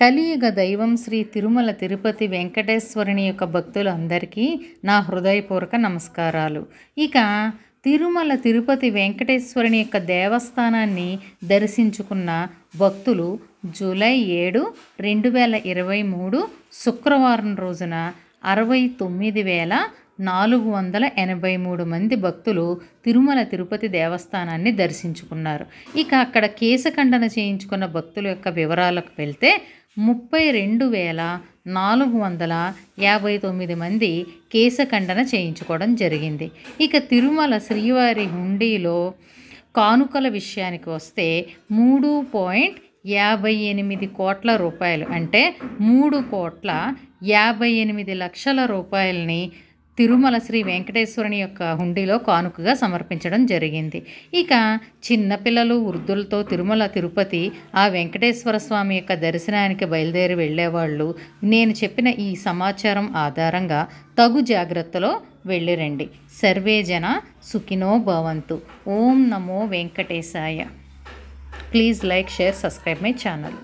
కలియుగ దైవం శ్రీ తిరుమల తిరుపతి వెంకటేశ్వరుని యొక్క భక్తులందరికీ నా హృదయపూర్వక నమస్కారాలు ఇక తిరుమల తిరుపతి వెంకటేశ్వరుని యొక్క దేవస్థానాన్ని దర్శించుకున్న భక్తులు జూలై ఏడు రెండు వేల ఇరవై మూడు శుక్రవారం రోజున అరవై తొమ్మిది వేల నాలుగు వందల ఎనభై మూడు మంది భక్తులు తిరుమల తిరుపతి దేవస్థానాన్ని దర్శించుకున్నారు ఇక అక్కడ కేశఖండన చేయించుకున్న భక్తుల యొక్క వివరాలకు వెళ్తే ముప్పై రెండు వేల నాలుగు వందల యాభై తొమ్మిది మంది కేశఖండన చేయించుకోవడం జరిగింది ఇక తిరుమల శ్రీవారి హుండీలో కానుకల విషయానికి వస్తే మూడు పాయింట్ యాభై ఎనిమిది కోట్ల రూపాయలు అంటే మూడు కోట్ల యాభై ఎనిమిది లక్షల రూపాయలని తిరుమల శ్రీ వెంకటేశ్వరుని యొక్క హుండీలో కానుకగా సమర్పించడం జరిగింది ఇక చిన్నపిల్లలు వృద్ధులతో తిరుమల తిరుపతి ఆ వెంకటేశ్వర స్వామి యొక్క దర్శనానికి బయలుదేరి వెళ్ళేవాళ్ళు నేను చెప్పిన ఈ సమాచారం ఆధారంగా తగు జాగ్రత్తలో వెళ్ళిరండి సర్వే జన సుఖినో భవంతు ఓం నమో వెంకటేశాయ please like share subscribe my channel